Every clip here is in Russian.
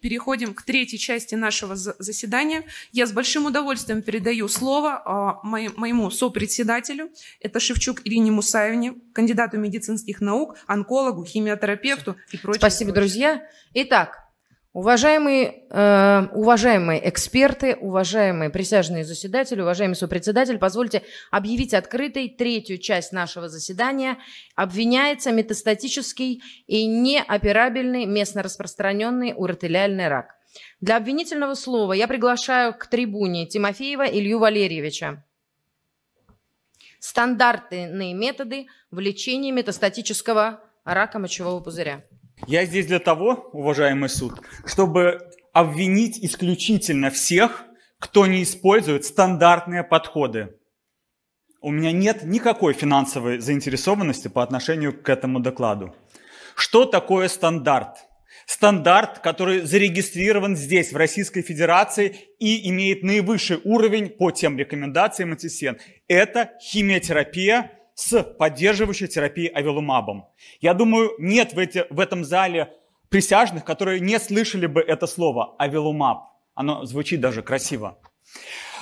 переходим к третьей части нашего заседания. Я с большим удовольствием передаю слово а, моему сопредседателю. Это Шевчук Ирине Мусаевне, кандидату медицинских наук, онкологу, химиотерапевту и прочее. Спасибо, прочее. друзья. Итак, Уважаемые, э, уважаемые эксперты, уважаемые присяжные заседатели, уважаемый сопредседатель, позвольте объявить открытой третью часть нашего заседания. Обвиняется метастатический и неоперабельный местно распространенный уротелиальный рак. Для обвинительного слова я приглашаю к трибуне Тимофеева Илью Валерьевича. Стандартные методы в лечении метастатического рака мочевого пузыря. Я здесь для того, уважаемый суд, чтобы обвинить исключительно всех, кто не использует стандартные подходы. У меня нет никакой финансовой заинтересованности по отношению к этому докладу. Что такое стандарт? Стандарт, который зарегистрирован здесь, в Российской Федерации, и имеет наивысший уровень по тем рекомендациям антисен. Это химиотерапия с поддерживающей терапией авилумабом. Я думаю, нет в, эти, в этом зале присяжных, которые не слышали бы это слово авилумаб. Оно звучит даже красиво.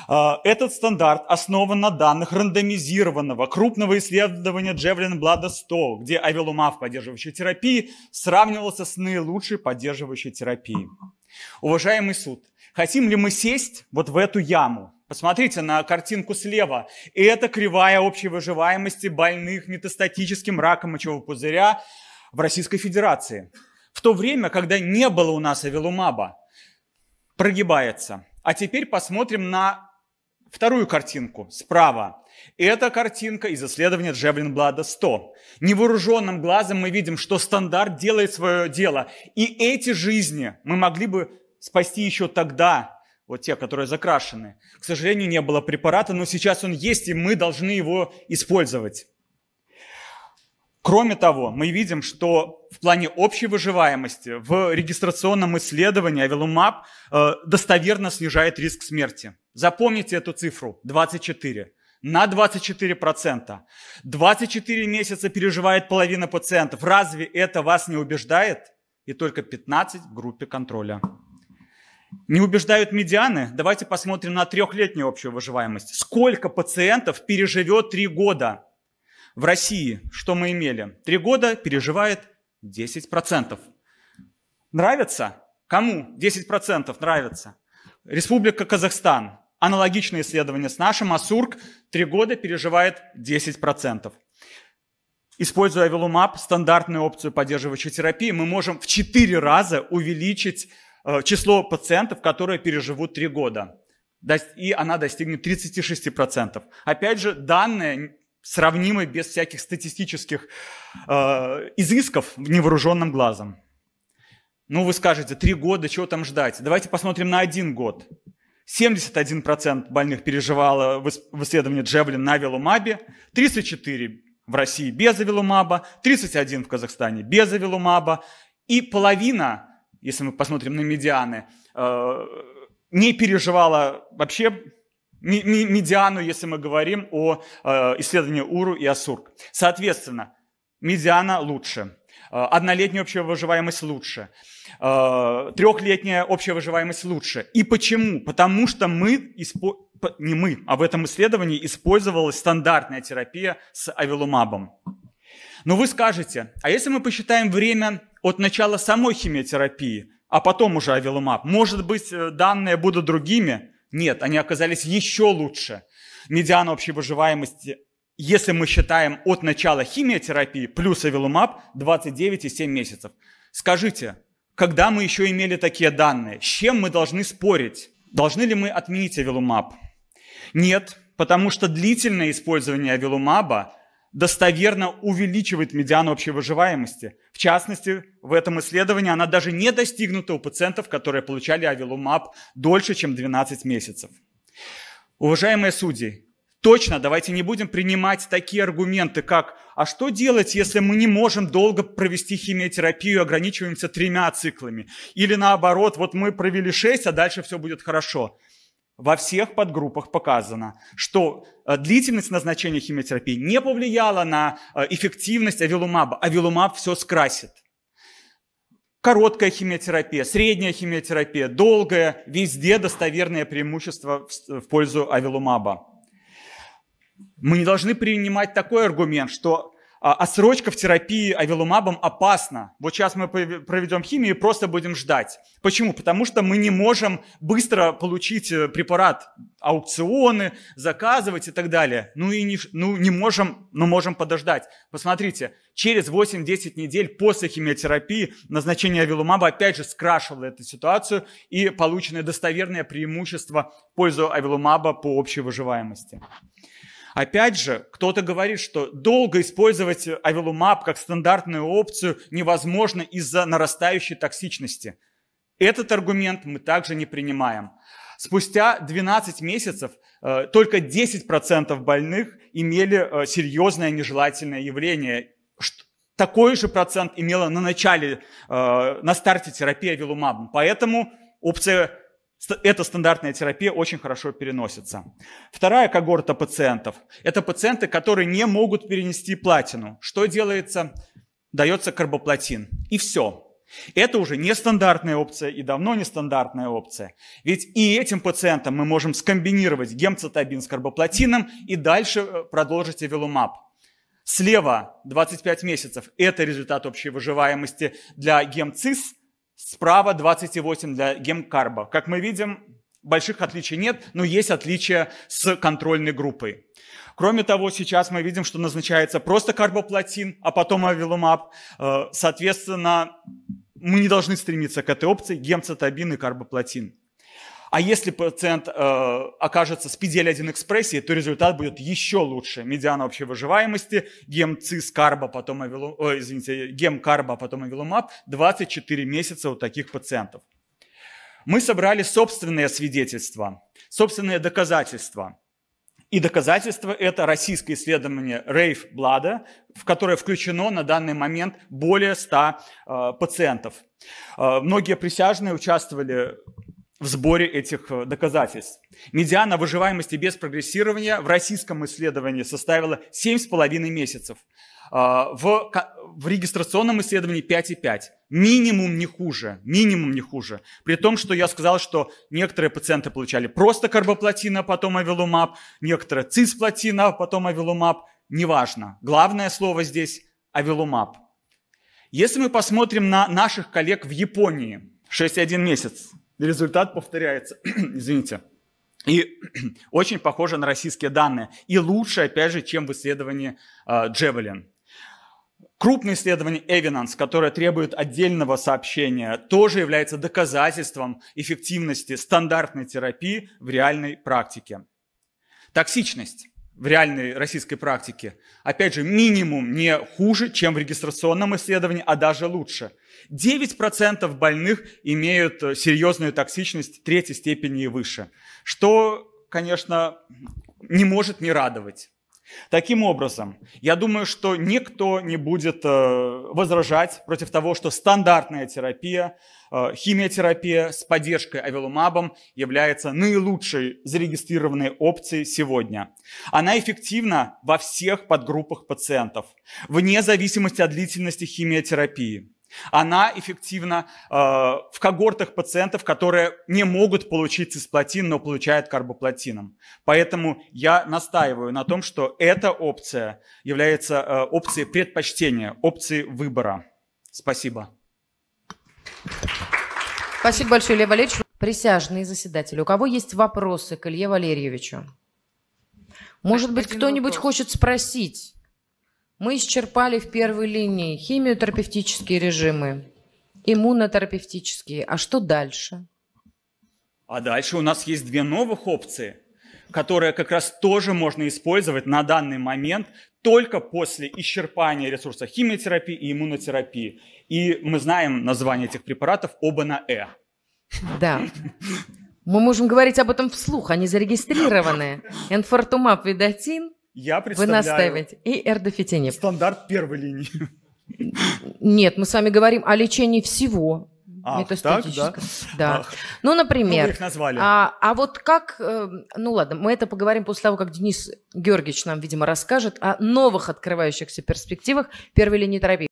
А, этот стандарт основан на данных рандомизированного крупного исследования Джевлин Блада 100, где авилумаб в поддерживающей терапии сравнивался с наилучшей поддерживающей терапией. Уважаемый суд, хотим ли мы сесть вот в эту яму? Посмотрите на картинку слева. Это кривая общей выживаемости больных метастатическим раком мочевого пузыря в Российской Федерации. В то время, когда не было у нас авилумаба, прогибается. А теперь посмотрим на вторую картинку справа. Это картинка из исследования Джевлин 100. Невооруженным глазом мы видим, что стандарт делает свое дело. И эти жизни мы могли бы спасти еще тогда, вот те, которые закрашены. К сожалению, не было препарата, но сейчас он есть, и мы должны его использовать. Кроме того, мы видим, что в плане общей выживаемости в регистрационном исследовании авилумаб э, достоверно снижает риск смерти. Запомните эту цифру – 24. На 24%. 24 месяца переживает половина пациентов. Разве это вас не убеждает? И только 15 в группе контроля. Не убеждают медианы? Давайте посмотрим на трехлетнюю общую выживаемость. Сколько пациентов переживет 3 года? в России, что мы имели? Три года переживает 10%. Нравится? Кому 10% нравится? Республика Казахстан. Аналогичное исследование с нашим. асурк. три года переживает 10%. Используя Велумап, стандартную опцию поддерживающей терапии, мы можем в 4 раза увеличить э, число пациентов, которые переживут 3 года. И она достигнет 36%. Опять же, данные сравнимы без всяких статистических э, изысков невооруженным глазом. Ну, вы скажете, три года, чего там ждать? Давайте посмотрим на один год. 71% больных переживало в исследовании Джевлин на Вилумабе, 34% в России без Вилумаба, 31% в Казахстане без Вилумаба, и половина, если мы посмотрим на медианы, э, не переживала вообще медиану, если мы говорим о исследовании Уру и Асург. Соответственно, медиана лучше, однолетняя общая выживаемость лучше, трехлетняя общая выживаемость лучше. И почему? Потому что мы, не мы, а в этом исследовании использовалась стандартная терапия с авилумабом. Но вы скажете, а если мы посчитаем время от начала самой химиотерапии, а потом уже авилумаб, может быть, э, данные будут другими – нет, они оказались еще лучше. Медиана общей выживаемости, если мы считаем от начала химиотерапии плюс авилумаб, 29,7 месяцев. Скажите, когда мы еще имели такие данные? С чем мы должны спорить? Должны ли мы отменить авилумаб? Нет, потому что длительное использование авилумаба достоверно увеличивает медиану общей выживаемости. В частности, в этом исследовании она даже не достигнута у пациентов, которые получали авилумаб дольше, чем 12 месяцев. Уважаемые судьи, точно давайте не будем принимать такие аргументы, как «А что делать, если мы не можем долго провести химиотерапию, ограничиваемся тремя циклами?» Или наоборот, вот мы провели шесть, а дальше все будет хорошо – во всех подгруппах показано, что э, длительность назначения химиотерапии не повлияла на э, эффективность авилумаба. Авилумаб все скрасит. Короткая химиотерапия, средняя химиотерапия, долгая, везде достоверное преимущество в пользу авилумаба. Мы не должны принимать такой аргумент, что Осрочка а, а в терапии авилумабом опасна. Вот сейчас мы проведем химию и просто будем ждать. Почему? Потому что мы не можем быстро получить э, препарат, аукционы, заказывать и так далее. Ну и не, ну не можем, но можем подождать. Посмотрите, через 8-10 недель после химиотерапии назначение авилумаба опять же скрашивало эту ситуацию и полученное достоверное преимущество в пользу авилумаба по общей выживаемости. Опять же, кто-то говорит, что долго использовать Avilumab как стандартную опцию невозможно из-за нарастающей токсичности. Этот аргумент мы также не принимаем. Спустя 12 месяцев э, только 10% больных имели э, серьезное нежелательное явление. Такой же процент имело на начале, э, на старте терапии авилумабом. Поэтому опция эта стандартная терапия очень хорошо переносится. Вторая когорта пациентов – это пациенты, которые не могут перенести платину. Что делается? Дается карбоплатин. И все. Это уже нестандартная опция и давно нестандартная опция. Ведь и этим пациентам мы можем скомбинировать гемцитабин с карбоплатином и дальше э, продолжить эвилумаб. Слева 25 месяцев – это результат общей выживаемости для гемцис, Справа 28 для гемкарба. Как мы видим, больших отличий нет, но есть отличия с контрольной группой. Кроме того, сейчас мы видим, что назначается просто карбоплатин, а потом авилумаб. Э, соответственно, мы не должны стремиться к этой опции гемцитабин и карбоплатин. А если пациент э, окажется с pd 1 экспрессией, то результат будет еще лучше. Медиана общей выживаемости, гем ЦИС, карба, потом авилу, э, извините, гем карба, потом авилумаб, 24 месяца у таких пациентов. Мы собрали собственные свидетельства, собственные доказательства. И доказательство – это российское исследование Рейф Блада, в которое включено на данный момент более 100 э, пациентов. Э, многие присяжные участвовали в сборе этих э, доказательств. Медиана выживаемости без прогрессирования в российском исследовании составила 7,5 месяцев. А, в, в регистрационном исследовании 5,5. Минимум не хуже, минимум не хуже. При том, что я сказал, что некоторые пациенты получали просто карбоплатина, а потом авилумаб, некоторые цисплатина, а потом авилумаб. Неважно. Главное слово здесь – авилумаб. Если мы посмотрим на наших коллег в Японии, 6,1 месяц – Результат повторяется. Извините. И очень похоже на российские данные. И лучше, опять же, чем в исследовании а, Джевелин. Крупное исследование Evidence, которое требует отдельного сообщения, тоже является доказательством эффективности стандартной терапии в реальной практике. Токсичность в реальной российской практике, опять же, минимум не хуже, чем в регистрационном исследовании, а даже лучше. 9% больных имеют э, серьезную токсичность третьей степени и выше, что, конечно, не может не радовать. Таким образом, я думаю, что никто не будет э, возражать против того, что стандартная терапия, э, химиотерапия с поддержкой авилумабом является наилучшей зарегистрированной опцией сегодня. Она эффективна во всех подгруппах пациентов, вне зависимости от длительности химиотерапии. Она эффективна э, в когортах пациентов, которые не могут получить цисплатин, но получают карбоплатином. Поэтому я настаиваю на том, что эта опция является э, опцией предпочтения, опцией выбора. Спасибо. Спасибо большое, Илья Валерьевич. Присяжные заседатели, у кого есть вопросы к Илье Валерьевичу? Может быть, кто-нибудь хочет спросить? Мы исчерпали в первой линии химиотерапевтические режимы, иммунотерапевтические. А что дальше? А дальше у нас есть две новых опции, которые как раз тоже можно использовать на данный момент только после исчерпания ресурса химиотерапии и иммунотерапии. И мы знаем название этих препаратов оба на «э». Да. Мы можем говорить об этом вслух, они зарегистрированы. Энфортумаб, видатин я представляю... Вы настаиваете. И эрдофитинib. Стандарт первой линии. Нет, мы с вами говорим о лечении всего. А, метастатическом. Так, да. да. Ах, ну, например. Ну, их назвали. А, а вот как, э, ну ладно, мы это поговорим после того, как Денис Георгиевич нам, видимо, расскажет о новых открывающихся перспективах первой линии терапии.